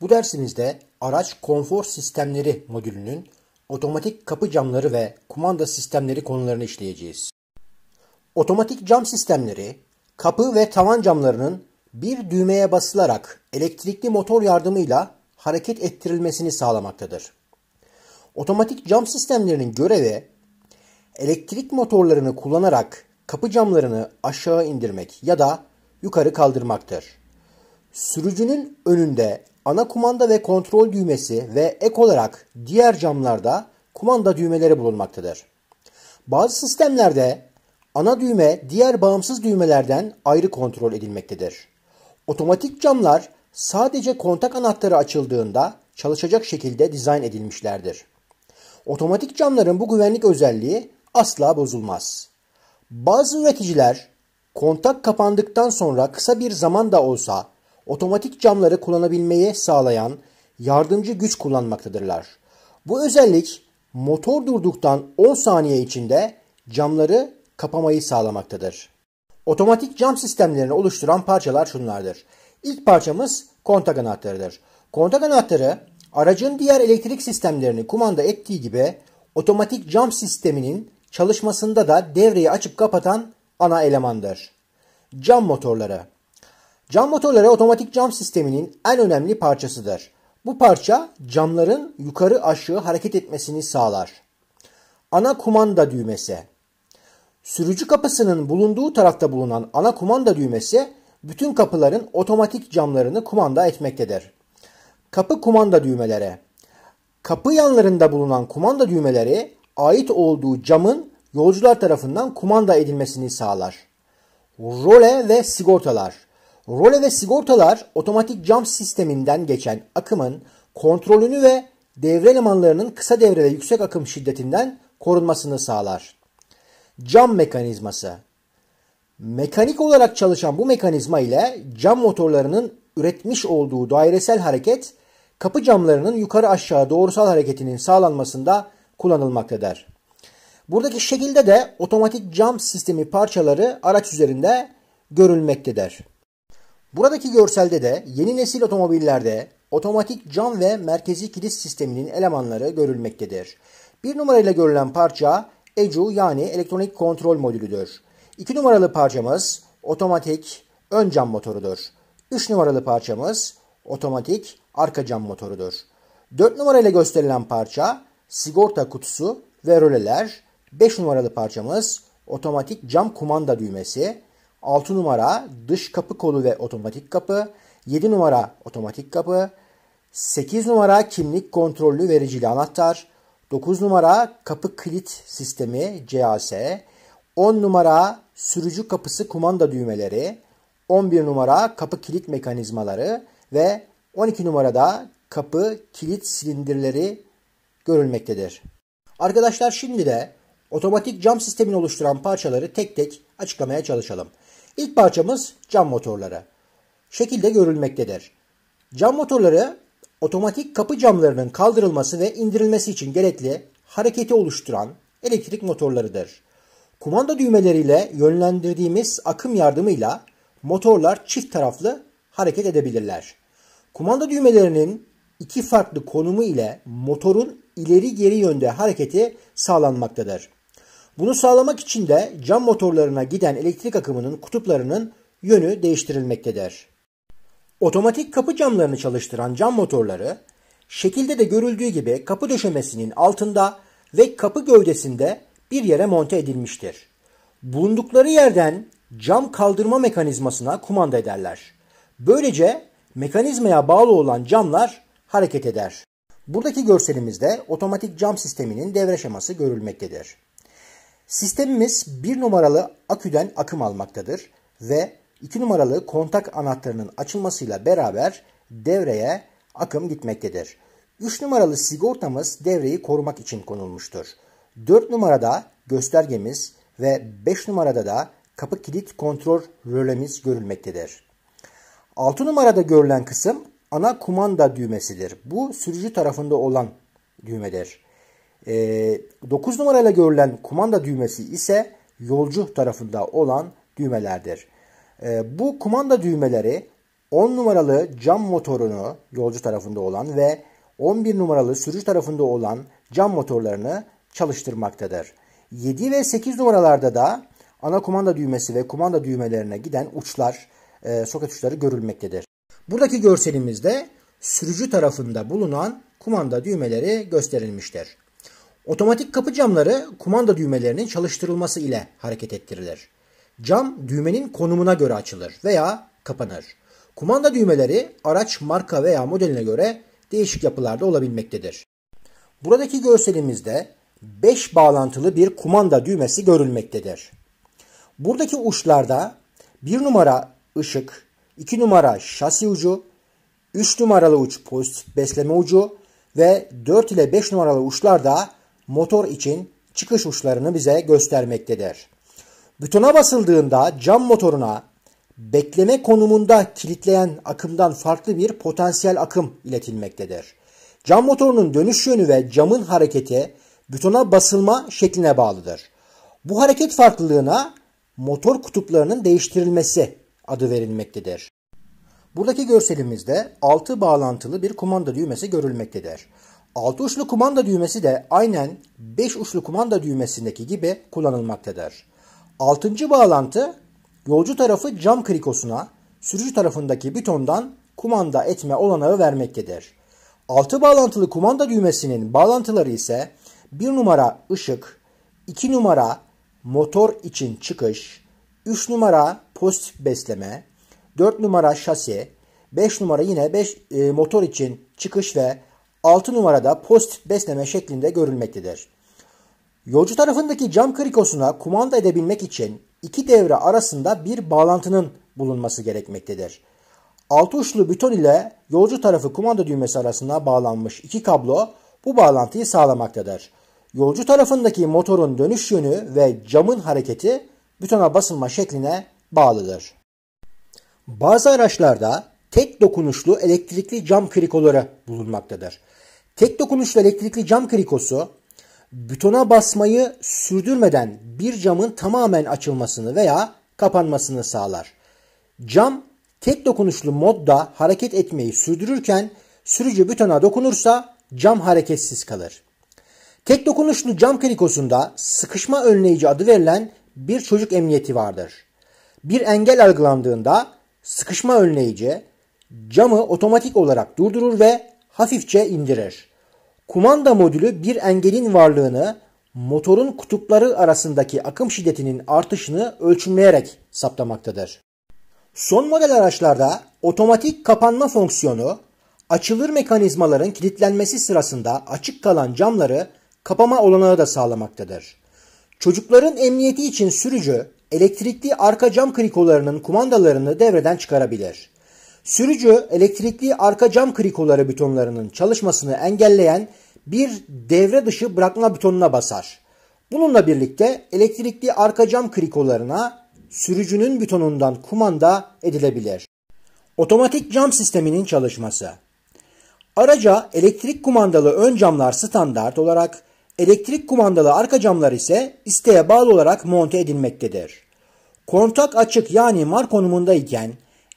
Bu dersimizde araç konfor sistemleri modülünün otomatik kapı camları ve kumanda sistemleri konularını işleyeceğiz. Otomatik cam sistemleri kapı ve tavan camlarının bir düğmeye basılarak elektrikli motor yardımıyla hareket ettirilmesini sağlamaktadır. Otomatik cam sistemlerinin görevi elektrik motorlarını kullanarak kapı camlarını aşağı indirmek ya da yukarı kaldırmaktır. Sürücünün önünde ana kumanda ve kontrol düğmesi ve ek olarak diğer camlarda kumanda düğmeleri bulunmaktadır. Bazı sistemlerde ana düğme diğer bağımsız düğmelerden ayrı kontrol edilmektedir. Otomatik camlar sadece kontak anahtarı açıldığında çalışacak şekilde dizayn edilmişlerdir. Otomatik camların bu güvenlik özelliği asla bozulmaz. Bazı üreticiler kontak kapandıktan sonra kısa bir zaman da olsa otomatik camları kullanabilmeye sağlayan yardımcı güç kullanmaktadırlar. Bu özellik motor durduktan 10 saniye içinde camları kapamayı sağlamaktadır. Otomatik cam sistemlerini oluşturan parçalar şunlardır. İlk parçamız kontak anahtarıdır. Kontak anahtarı aracın diğer elektrik sistemlerini kumanda ettiği gibi otomatik cam sisteminin çalışmasında da devreyi açıp kapatan ana elemandır. Cam motorları Cam motorları otomatik cam sisteminin en önemli parçasıdır. Bu parça camların yukarı aşağı hareket etmesini sağlar. Ana kumanda düğmesi. Sürücü kapısının bulunduğu tarafta bulunan ana kumanda düğmesi bütün kapıların otomatik camlarını kumanda etmektedir. Kapı kumanda düğmeleri. Kapı yanlarında bulunan kumanda düğmeleri ait olduğu camın yolcular tarafından kumanda edilmesini sağlar. Role ve sigortalar. Role ve sigortalar otomatik cam sisteminden geçen akımın kontrolünü ve devre elemanlarının kısa devrede yüksek akım şiddetinden korunmasını sağlar. Cam mekanizması Mekanik olarak çalışan bu mekanizma ile cam motorlarının üretmiş olduğu dairesel hareket kapı camlarının yukarı aşağı doğrusal hareketinin sağlanmasında kullanılmaktadır. Buradaki şekilde de otomatik cam sistemi parçaları araç üzerinde görülmektedir. Buradaki görselde de yeni nesil otomobillerde otomatik cam ve merkezi kilit sisteminin elemanları görülmektedir. Bir numarayla görülen parça ECU yani elektronik kontrol modülüdür. İki numaralı parçamız otomatik ön cam motorudur. Üç numaralı parçamız otomatik arka cam motorudur. Dört numarayla gösterilen parça sigorta kutusu ve röleler. Beş numaralı parçamız otomatik cam kumanda düğmesi. 6 numara dış kapı kolu ve otomatik kapı. 7 numara otomatik kapı. 8 numara kimlik kontrollü vericili anahtar. 9 numara kapı kilit sistemi CAS. 10 numara sürücü kapısı kumanda düğmeleri. 11 numara kapı kilit mekanizmaları ve 12 numarada kapı kilit silindirleri görülmektedir. Arkadaşlar şimdi de otomatik cam sistemini oluşturan parçaları tek tek açıklamaya çalışalım. İlk parçamız cam motorları. Şekilde görülmektedir. Cam motorları otomatik kapı camlarının kaldırılması ve indirilmesi için gerekli hareketi oluşturan elektrik motorlarıdır. Kumanda düğmeleriyle yönlendirdiğimiz akım yardımıyla motorlar çift taraflı hareket edebilirler. Kumanda düğmelerinin iki farklı konumu ile motorun ileri geri yönde hareketi sağlanmaktadır. Bunu sağlamak için de cam motorlarına giden elektrik akımının kutuplarının yönü değiştirilmektedir. Otomatik kapı camlarını çalıştıran cam motorları şekilde de görüldüğü gibi kapı döşemesinin altında ve kapı gövdesinde bir yere monte edilmiştir. Bulundukları yerden cam kaldırma mekanizmasına kumanda ederler. Böylece mekanizmaya bağlı olan camlar hareket eder. Buradaki görselimizde otomatik cam sisteminin devre şeması görülmektedir. Sistemimiz bir numaralı aküden akım almaktadır ve iki numaralı kontak anahtarının açılmasıyla beraber devreye akım gitmektedir. 3 numaralı sigortamız devreyi korumak için konulmuştur. 4 numarada göstergemiz ve 5 numarada da kapı kilit kontrol rölemiz görülmektedir. 6 numarada görülen kısım ana kumanda düğmesidir. Bu sürücü tarafında olan düğmedir. E, ee, 9 numarayla görülen kumanda düğmesi ise yolcu tarafında olan düğmelerdir. E, bu kumanda düğmeleri 10 numaralı cam motorunu yolcu tarafında olan ve 11 numaralı sürücü tarafında olan cam motorlarını çalıştırmaktadır. 7 ve 8 numaralarda da ana kumanda düğmesi ve kumanda düğmelerine giden uçlar, e, soket uçları görülmektedir. Buradaki görselimizde sürücü tarafında bulunan kumanda düğmeleri gösterilmiştir. Otomatik kapı camları kumanda düğmelerinin çalıştırılması ile hareket ettirilir. Cam düğmenin konumuna göre açılır veya kapanır. Kumanda düğmeleri araç marka veya modeline göre değişik yapılarda olabilmektedir. Buradaki görselimizde 5 bağlantılı bir kumanda düğmesi görülmektedir. Buradaki uçlarda 1 numara ışık, 2 numara şasi ucu, 3 numaralı uç pozitif besleme ucu ve 4 ile 5 numaralı uçlarda motor için çıkış uçlarını bize göstermektedir. Butona basıldığında cam motoruna bekleme konumunda kilitleyen akımdan farklı bir potansiyel akım iletilmektedir. Cam motorunun dönüş yönü ve camın hareketi butona basılma şekline bağlıdır. Bu hareket farklılığına motor kutuplarının değiştirilmesi adı verilmektedir. Buradaki görselimizde 6 bağlantılı bir kumanda düğmesi görülmektedir. 6 uçlu kumanda düğmesi de aynen 5 uçlu kumanda düğmesindeki gibi kullanılmaktadır. 6. bağlantı yolcu tarafı cam krikosuna, sürücü tarafındaki bitondan kumanda etme olanağı vermektedir. 6 bağlantılı kumanda düğmesinin bağlantıları ise 1 numara ışık, 2 numara motor için çıkış, 3 numara pozitif besleme, 4 numara şasi, 5 numara yine 5 e, motor için çıkış ve 6 numarada pozitif besleme şeklinde görülmektedir. Yolcu tarafındaki cam krikosuna kumanda edebilmek için iki devre arasında bir bağlantının bulunması gerekmektedir. 6 uçlu buton ile yolcu tarafı kumanda düğmesi arasında bağlanmış iki kablo bu bağlantıyı sağlamaktadır. Yolcu tarafındaki motorun dönüş yönü ve camın hareketi butona basılma şekline bağlıdır. Bazı araçlarda tek dokunuşlu elektrikli cam krikoları bulunmaktadır. Tek dokunuşla elektrikli cam krikosu butona basmayı sürdürmeden bir camın tamamen açılmasını veya kapanmasını sağlar. Cam tek dokunuşlu modda hareket etmeyi sürdürürken sürücü butona dokunursa cam hareketsiz kalır. Tek dokunuşlu cam krikosunda sıkışma önleyici adı verilen bir çocuk emniyeti vardır. Bir engel algılandığında sıkışma önleyici camı otomatik olarak durdurur ve hafifçe indirir. Kumanda modülü bir engelin varlığını motorun kutupları arasındaki akım şiddetinin artışını ölçümleyerek saptamaktadır. Son model araçlarda otomatik kapanma fonksiyonu açılır mekanizmaların kilitlenmesi sırasında açık kalan camları kapama olanağı da sağlamaktadır. Çocukların emniyeti için sürücü elektrikli arka cam krikolarının kumandalarını devreden çıkarabilir. Sürücü elektrikli arka cam krikoları butonlarının çalışmasını engelleyen bir devre dışı bırakma butonuna basar. Bununla birlikte elektrikli arka cam krikolarına sürücünün butonundan kumanda edilebilir. Otomatik cam sisteminin çalışması Araca elektrik kumandalı ön camlar standart olarak, elektrik kumandalı arka camlar ise isteğe bağlı olarak monte edilmektedir. Kontak açık yani mar konumundayken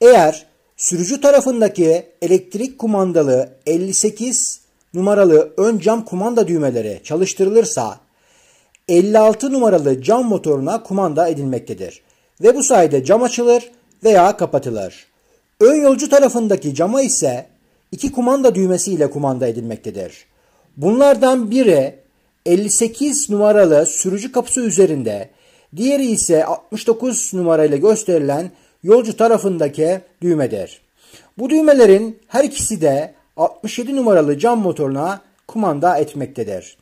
eğer Sürücü tarafındaki elektrik kumandalı 58 numaralı ön cam kumanda düğmeleri çalıştırılırsa 56 numaralı cam motoruna kumanda edilmektedir ve bu sayede cam açılır veya kapatılır. Ön yolcu tarafındaki cama ise iki kumanda düğmesi ile kumanda edilmektedir. Bunlardan biri 58 numaralı sürücü kapısı üzerinde, diğeri ise 69 numarayla gösterilen yolcu tarafındaki düğmedir. Bu düğmelerin her ikisi de 67 numaralı cam motoruna kumanda etmektedir.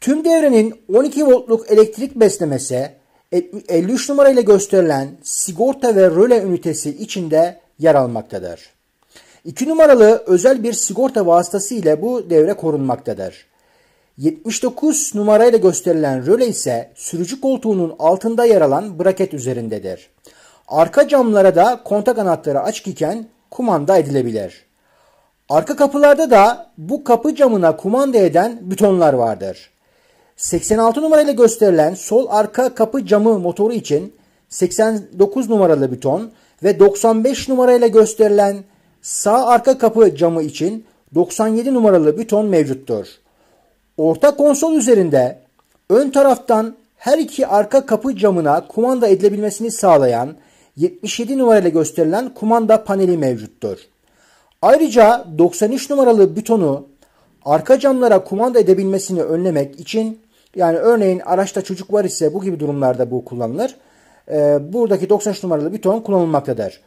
Tüm devrenin 12 voltluk elektrik beslemesi 53 numarayla gösterilen sigorta ve röle ünitesi içinde yer almaktadır. 2 numaralı özel bir sigorta vasıtası ile bu devre korunmaktadır. 79 numarayla gösterilen röle ise sürücü koltuğunun altında yer alan braket üzerindedir. Arka camlara da kontak anahtarı açık iken kumanda edilebilir. Arka kapılarda da bu kapı camına kumanda eden butonlar vardır. 86 numarayla gösterilen sol arka kapı camı motoru için 89 numaralı buton ve 95 numarayla gösterilen sağ arka kapı camı için 97 numaralı buton mevcuttur. Orta konsol üzerinde ön taraftan her iki arka kapı camına kumanda edilebilmesini sağlayan 77 numarayla gösterilen kumanda paneli mevcuttur. Ayrıca 93 numaralı butonu arka camlara kumanda edebilmesini önlemek için yani örneğin araçta çocuk var ise bu gibi durumlarda bu kullanılır. E, buradaki 93 numaralı buton kullanılmaktadır.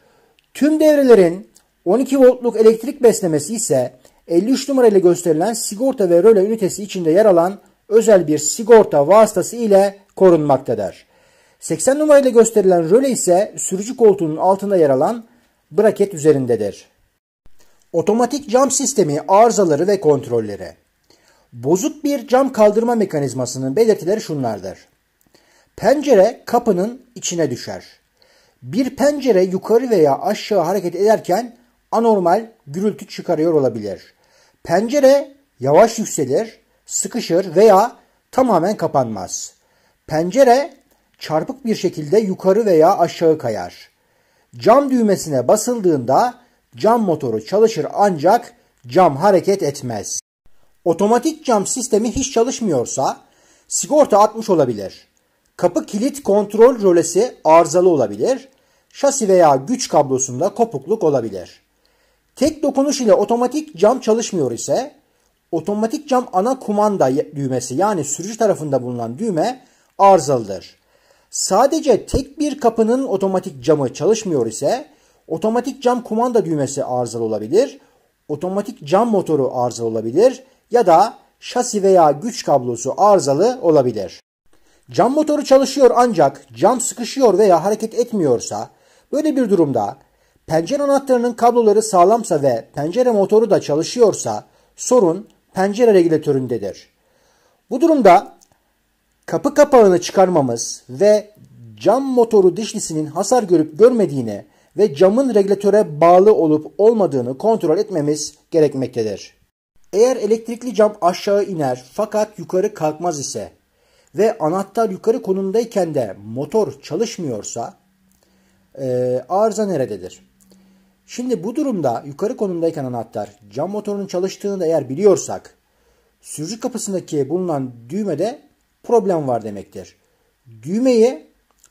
Tüm devrelerin 12 voltluk elektrik beslemesi ise 53 numarayla gösterilen sigorta ve röle ünitesi içinde yer alan özel bir sigorta vasıtası ile korunmaktadır. 80 numarayla gösterilen röle ise sürücü koltuğunun altında yer alan braket üzerindedir. Otomatik cam sistemi arızaları ve kontrolleri. Bozuk bir cam kaldırma mekanizmasının belirtileri şunlardır. Pencere kapının içine düşer. Bir pencere yukarı veya aşağı hareket ederken anormal gürültü çıkarıyor olabilir. Pencere yavaş yükselir, sıkışır veya tamamen kapanmaz. Pencere çarpık bir şekilde yukarı veya aşağı kayar. Cam düğmesine basıldığında cam motoru çalışır ancak cam hareket etmez. Otomatik cam sistemi hiç çalışmıyorsa sigorta atmış olabilir. Kapı kilit kontrol rölesi arızalı olabilir. Şasi veya güç kablosunda kopukluk olabilir. Tek dokunuş ile otomatik cam çalışmıyor ise otomatik cam ana kumanda düğmesi yani sürücü tarafında bulunan düğme arızalıdır. Sadece tek bir kapının otomatik camı çalışmıyor ise otomatik cam kumanda düğmesi arızalı olabilir, otomatik cam motoru arızalı olabilir ya da şasi veya güç kablosu arızalı olabilir. Cam motoru çalışıyor ancak cam sıkışıyor veya hareket etmiyorsa böyle bir durumda pencere anahtarının kabloları sağlamsa ve pencere motoru da çalışıyorsa sorun pencere regülatöründedir. Bu durumda kapı kapağını çıkarmamız ve cam motoru dişlisinin hasar görüp görmediğine ve camın regülatöre bağlı olup olmadığını kontrol etmemiz gerekmektedir. Eğer elektrikli cam aşağı iner fakat yukarı kalkmaz ise ve anahtar yukarı konumdayken de motor çalışmıyorsa e, arıza nerededir? Şimdi bu durumda yukarı konumdayken anahtar cam motorunun çalıştığını da eğer biliyorsak sürücü kapısındaki bulunan düğmede problem var demektir. Düğmeyi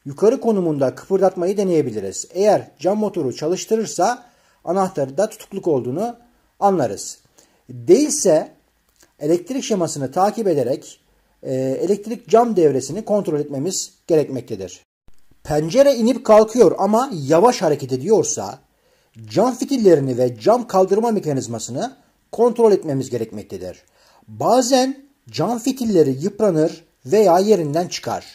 yukarı konumunda kıpırdatmayı deneyebiliriz. Eğer cam motoru çalıştırırsa anahtarı da tutukluk olduğunu anlarız. Değilse elektrik şemasını takip ederek e, elektrik cam devresini kontrol etmemiz gerekmektedir. Pencere inip kalkıyor ama yavaş hareket ediyorsa cam fitillerini ve cam kaldırma mekanizmasını kontrol etmemiz gerekmektedir. Bazen cam fitilleri yıpranır veya yerinden çıkar.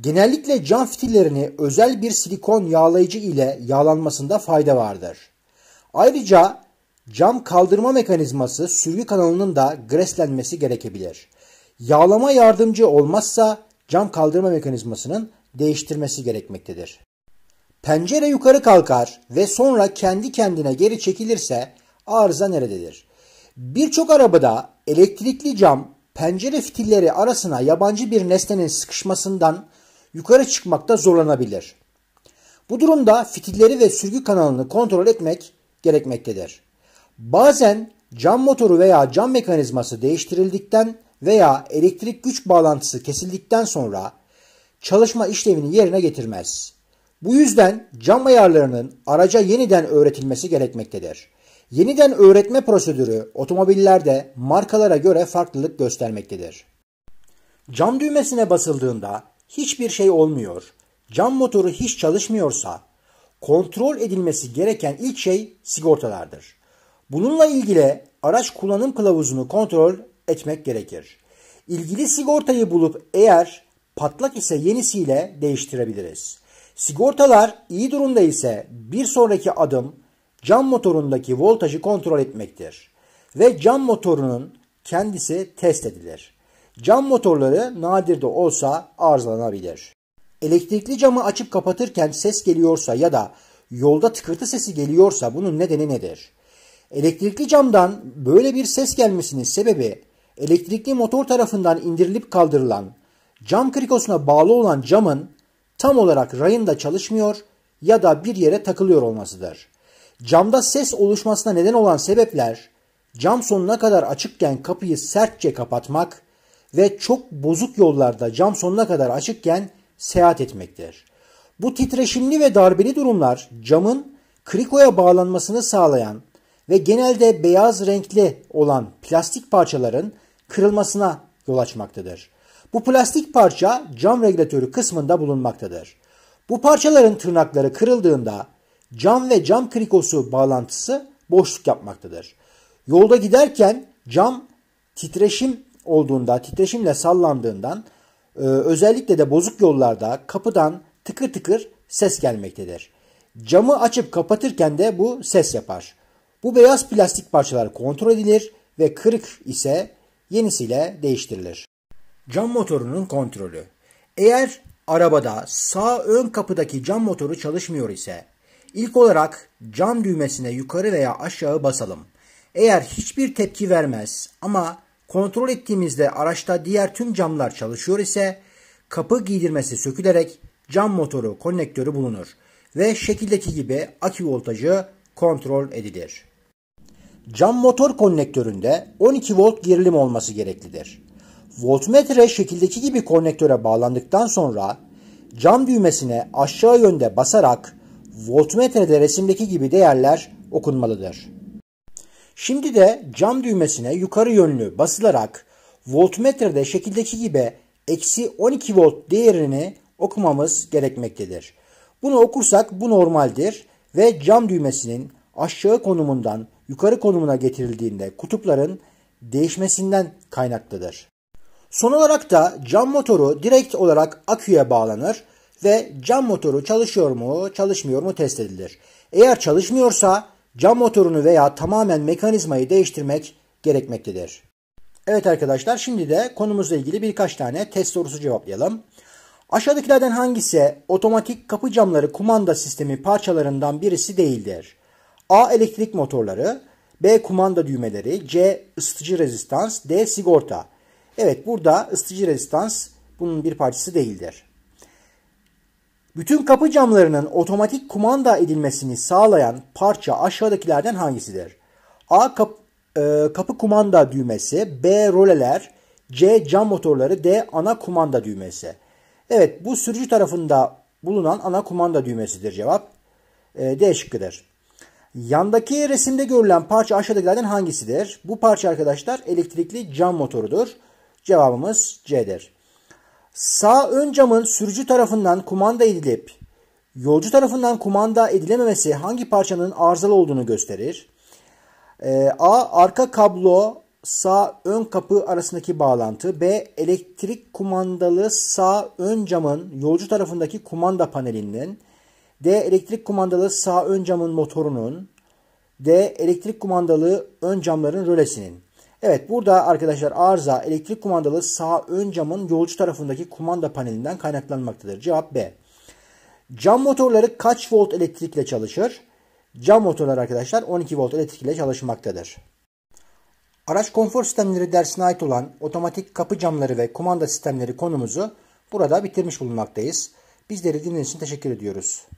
Genellikle cam fitillerini özel bir silikon yağlayıcı ile yağlanmasında fayda vardır. Ayrıca cam kaldırma mekanizması sürgü kanalının da greslenmesi gerekebilir. Yağlama yardımcı olmazsa cam kaldırma mekanizmasının değiştirmesi gerekmektedir. Pencere yukarı kalkar ve sonra kendi kendine geri çekilirse arıza nerededir? Birçok arabada elektrikli cam pencere fitilleri arasına yabancı bir nesnenin sıkışmasından yukarı çıkmakta zorlanabilir. Bu durumda fitilleri ve sürgü kanalını kontrol etmek gerekmektedir. Bazen cam motoru veya cam mekanizması değiştirildikten veya elektrik güç bağlantısı kesildikten sonra çalışma işlevini yerine getirmez. Bu yüzden cam ayarlarının araca yeniden öğretilmesi gerekmektedir. Yeniden öğretme prosedürü otomobillerde markalara göre farklılık göstermektedir. Cam düğmesine basıldığında hiçbir şey olmuyor. Cam motoru hiç çalışmıyorsa kontrol edilmesi gereken ilk şey sigortalardır. Bununla ilgili araç kullanım kılavuzunu kontrol etmek gerekir. İlgili sigortayı bulup eğer patlak ise yenisiyle değiştirebiliriz. Sigortalar iyi durumda ise bir sonraki adım cam motorundaki voltajı kontrol etmektir. Ve cam motorunun kendisi test edilir. Cam motorları nadir de olsa arızalanabilir. Elektrikli camı açıp kapatırken ses geliyorsa ya da yolda tıkırtı sesi geliyorsa bunun nedeni nedir? Elektrikli camdan böyle bir ses gelmesinin sebebi elektrikli motor tarafından indirilip kaldırılan cam krikosuna bağlı olan camın tam olarak rayında çalışmıyor ya da bir yere takılıyor olmasıdır. Camda ses oluşmasına neden olan sebepler cam sonuna kadar açıkken kapıyı sertçe kapatmak ve çok bozuk yollarda cam sonuna kadar açıkken seyahat etmektir. Bu titreşimli ve darbeli durumlar camın krikoya bağlanmasını sağlayan ve genelde beyaz renkli olan plastik parçaların kırılmasına yol açmaktadır. Bu plastik parça cam regülatörü kısmında bulunmaktadır. Bu parçaların tırnakları kırıldığında cam ve cam krikosu bağlantısı boşluk yapmaktadır. Yolda giderken cam titreşim olduğunda, titreşimle sallandığından e, özellikle de bozuk yollarda kapıdan tıkır tıkır ses gelmektedir. Camı açıp kapatırken de bu ses yapar. Bu beyaz plastik parçalar kontrol edilir ve kırık ise yenisiyle değiştirilir. Cam motorunun kontrolü. Eğer arabada sağ ön kapıdaki cam motoru çalışmıyor ise İlk olarak cam düğmesine yukarı veya aşağı basalım. Eğer hiçbir tepki vermez ama kontrol ettiğimizde araçta diğer tüm camlar çalışıyor ise kapı giydirmesi sökülerek cam motoru konnektörü bulunur ve şekildeki gibi akü voltajı kontrol edilir. Cam motor konnektöründe 12 volt gerilim olması gereklidir. Voltmetre şekildeki gibi konnektöre bağlandıktan sonra cam düğmesine aşağı yönde basarak voltmetrede resimdeki gibi değerler okunmalıdır. Şimdi de cam düğmesine yukarı yönlü basılarak voltmetrede şekildeki gibi eksi 12 volt değerini okumamız gerekmektedir. Bunu okursak bu normaldir ve cam düğmesinin aşağı konumundan yukarı konumuna getirildiğinde kutupların değişmesinden kaynaklıdır. Son olarak da cam motoru direkt olarak aküye bağlanır ve cam motoru çalışıyor mu, çalışmıyor mu test edilir. Eğer çalışmıyorsa cam motorunu veya tamamen mekanizmayı değiştirmek gerekmektedir. Evet arkadaşlar şimdi de konumuzla ilgili birkaç tane test sorusu cevaplayalım. Aşağıdakilerden hangisi otomatik kapı camları kumanda sistemi parçalarından birisi değildir? A. Elektrik motorları B. Kumanda düğmeleri C. ısıtıcı rezistans D. Sigorta Evet burada ısıtıcı rezistans bunun bir parçası değildir. Bütün kapı camlarının otomatik kumanda edilmesini sağlayan parça aşağıdakilerden hangisidir? A. Kap, e, kapı kumanda düğmesi B. Roleler C. Cam motorları D. Ana kumanda düğmesi Evet bu sürücü tarafında bulunan ana kumanda düğmesidir cevap. E, D şıkkıdır. Yandaki resimde görülen parça aşağıdakilerden hangisidir? Bu parça arkadaşlar elektrikli cam motorudur. Cevabımız C'dir. Sağ ön camın sürücü tarafından kumanda edilip yolcu tarafından kumanda edilememesi hangi parçanın arızalı olduğunu gösterir. E, A. Arka kablo sağ ön kapı arasındaki bağlantı. B. Elektrik kumandalı sağ ön camın yolcu tarafındaki kumanda panelinin. D. Elektrik kumandalı sağ ön camın motorunun. D. Elektrik kumandalı ön camların rölesinin. Evet burada arkadaşlar arıza elektrik kumandalı sağ ön camın yolcu tarafındaki kumanda panelinden kaynaklanmaktadır. Cevap B. Cam motorları kaç volt elektrikle çalışır? Cam motorlar arkadaşlar 12 volt elektrikle çalışmaktadır. Araç konfor sistemleri dersine ait olan otomatik kapı camları ve kumanda sistemleri konumuzu burada bitirmiş bulunmaktayız. Bizleri dinlediğiniz için teşekkür ediyoruz.